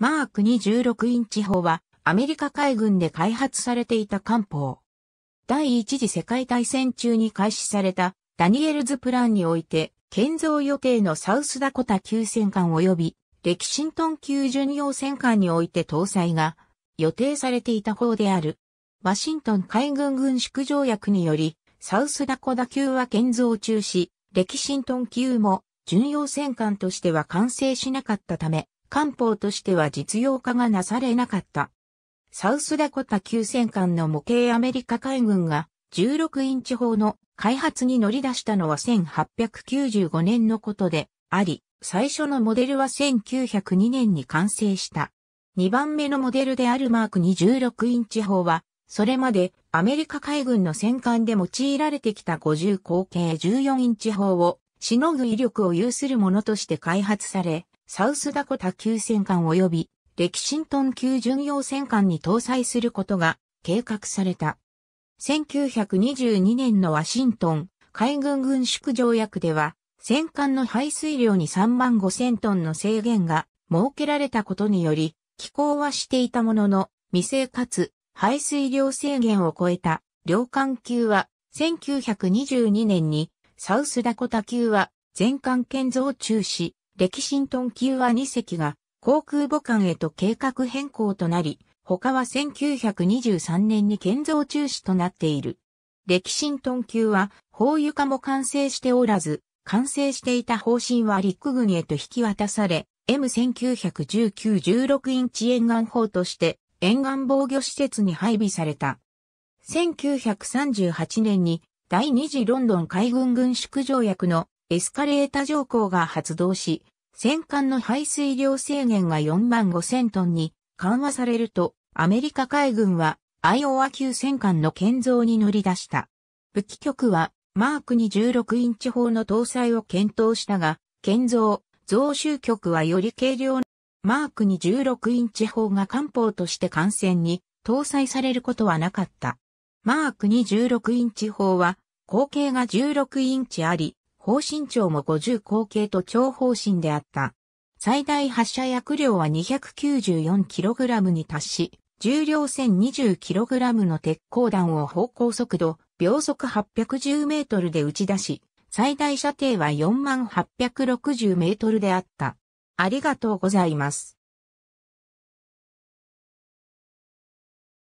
マーク26インチ砲はアメリカ海軍で開発されていた艦砲。第一次世界大戦中に開始されたダニエルズプランにおいて建造予定のサウスダコタ級戦艦及びレキシントン級巡洋戦艦において搭載が予定されていた方である。ワシントン海軍軍縮条約によりサウスダコタ級は建造中止、レキシントン級も巡洋戦艦としては完成しなかったため、官報としては実用化がなされなかった。サウスダコタ急戦艦の模型アメリカ海軍が16インチ砲の開発に乗り出したのは1895年のことであり、最初のモデルは1902年に完成した。2番目のモデルであるマーク1 6インチ砲は、それまでアメリカ海軍の戦艦で用いられてきた50口径14インチ砲をしのぐ威力を有するものとして開発され、サウスダコタ級戦艦及びレキシントン級巡洋戦艦に搭載することが計画された。1922年のワシントン海軍軍縮条約では戦艦の排水量に3万5千トンの制限が設けられたことにより寄港はしていたものの未成かつ排水量制限を超えた両艦級は1922年にサウスダコタ級は全艦建造中止、歴神トン級は2隻が航空母艦へと計画変更となり、他は1923年に建造中止となっている。歴神トン級は砲床も完成しておらず、完成していた方針は陸軍へと引き渡され、M1919-16 インチ沿岸砲として沿岸防御施設に配備された。1938年に第二次ロンドン海軍軍縮条約のエスカレータ条項が発動し、戦艦の排水量制限が4万5千トンに緩和されると、アメリカ海軍はアイオワ級戦艦の建造に乗り出した。武器局はマークに16インチ砲の搭載を検討したが、建造、増収局はより軽量なマークに16インチ砲が艦砲として艦船に搭載されることはなかった。マークに16インチ砲は、口径が16インチあり、方針長も50口径と長方針であった。最大発射薬量は 294kg に達し、重量 1020kg の鉄鋼弾を方向速度、秒速810メートルで打ち出し、最大射程は4860メートルであった。ありがとうございます。